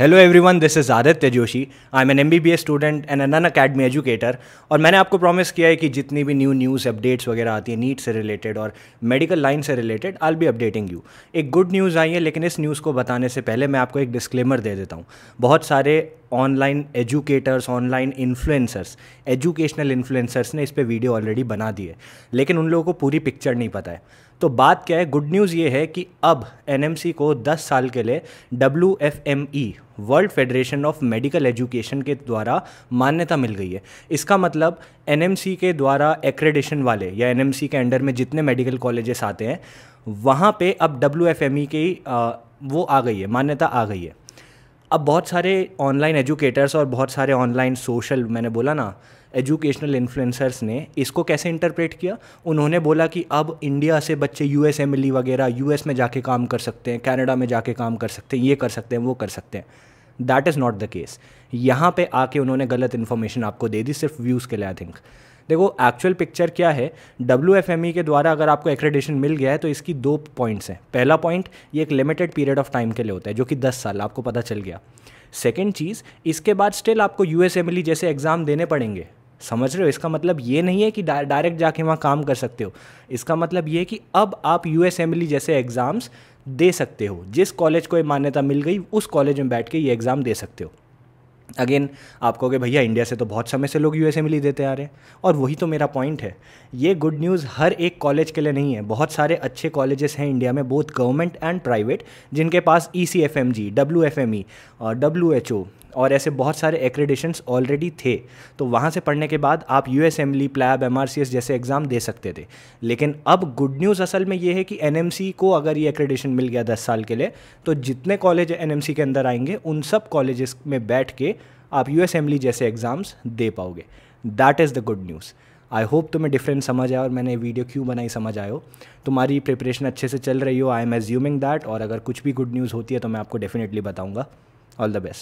hello everyone this is Aditya Joshi I am an M B B S student and Unacademy educator और मैंने आपको promise किया है कि जितनी भी न्यू न्यूज़ अपडेट्स वगैरह आती है नीट से रिलेटेड और मेडिकल लाइन से related I be updating you एक गुड न्यूज़ आई है लेकिन इस न्यूज़ को बताने से पहले मैं आपको एक डिस्क्लेमर दे देता हूँ बहुत सारे online educators online influencers educational influencers ने इस पर वीडियो ऑलरेडी बना दी है लेकिन उन लोगों को पूरी पिक्चर नहीं पता है तो बात क्या है गुड न्यूज़ ये है कि अब एन को 10 साल के लिए W F M E world federation of medical education के द्वारा मान्यता मिल गई है इसका मतलब एन के द्वारा एक्रेडिशन वाले या एन के अंडर में जितने मेडिकल कॉलेजेस आते हैं वहाँ पे अब डब्ल्यू एफ एम ई की वो आ गई है मान्यता आ गई है अब बहुत सारे ऑनलाइन एजुकेटर्स और बहुत सारे ऑनलाइन सोशल मैंने बोला ना एजुकेशनल इन्फ्लुएंसर्स ने इसको कैसे इंटरप्रेट किया उन्होंने बोला कि अब इंडिया से बच्चे यू एस एम वगैरह यू एस में जाके काम कर सकते हैं कैनेडा में जाके काम कर सकते हैं ये कर सकते हैं वो कर सकते हैं that is not the case यहाँ पे आके उन्होंने गलत इन्फॉर्मेशन आपको दे दी सिर्फ व्यूज़ के लिए आई थिंक देखो एक्चुअल पिक्चर क्या है डब्ल्यू e के द्वारा अगर आपको एक्रेडेशन मिल गया है तो इसकी दो पॉइंट्स हैं पहला पॉइंट ये एक लिमिटेड पीरियड ऑफ टाइम के लिए होता है जो कि दस साल आपको पता चल गया सेकेंड चीज़ इसके बाद स्टिल आपको यू e जैसे एग्ज़ाम देने पड़ेंगे समझ रहे हो इसका मतलब ये नहीं है कि डायरेक्ट जाके वहाँ काम कर सकते हो इसका मतलब ये है कि अब आप यू e जैसे एग्ज़ाम्स दे सकते हो जिस कॉलेज को ये मान्यता मिल गई उस कॉलेज में बैठ के ये एग्ज़ाम दे सकते हो अगेन आप कहोगे भैया इंडिया से तो बहुत समय से लोग यूएसए मिली देते आ रहे हैं और वही तो मेरा पॉइंट है ये गुड न्यूज़ हर एक कॉलेज के लिए नहीं है बहुत सारे अच्छे कॉलेजेस हैं इंडिया में बोथ गवर्नमेंट एंड प्राइवेट जिनके पास E C F M G W F M E W H O और ऐसे बहुत सारे एक्रेडिशन ऑलरेडी थे तो वहाँ से पढ़ने के बाद आप U S MLE PLAB M R C S जैसे एग्ज़ाम दे सकते थे लेकिन अब गुड न्यूज़ असल में ये है कि एन एम सी को अगर ये एक्रेडिशन मिल गया दस साल के लिए तो जितने कॉलेज एन एम सी के अंदर आएंगे उन सब कॉलेज में बैठ के आप यू एस एमली जैसे एग्ज़ाम्स दे पाओगे that is the good news I hope तुम्हें डिफरेंट समझ आया और मैंने वीडियो क्यों बनाई समझ आयो तुम्हारी प्रिपरेशन अच्छे से चल रही हो आई एम एज्यूमिंग दैट और अगर कुछ भी गुड न्यूज़ होती है तो मैं आपको डेफिनेटली बताऊँगा ऑल द बेस्ट